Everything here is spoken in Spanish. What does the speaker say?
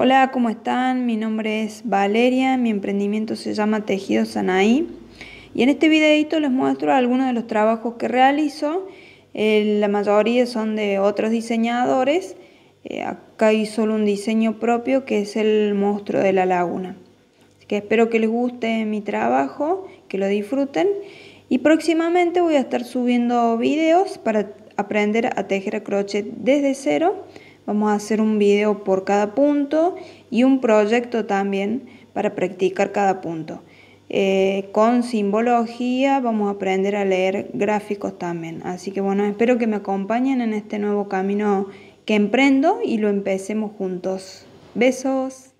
Hola, ¿cómo están? Mi nombre es Valeria, mi emprendimiento se llama Tejido Sanaí y en este videito les muestro algunos de los trabajos que realizo. Eh, la mayoría son de otros diseñadores. Eh, acá hay solo un diseño propio que es el monstruo de la laguna. Así que espero que les guste mi trabajo, que lo disfruten y próximamente voy a estar subiendo videos para aprender a tejer a crochet desde cero Vamos a hacer un video por cada punto y un proyecto también para practicar cada punto. Eh, con simbología vamos a aprender a leer gráficos también. Así que bueno, espero que me acompañen en este nuevo camino que emprendo y lo empecemos juntos. Besos.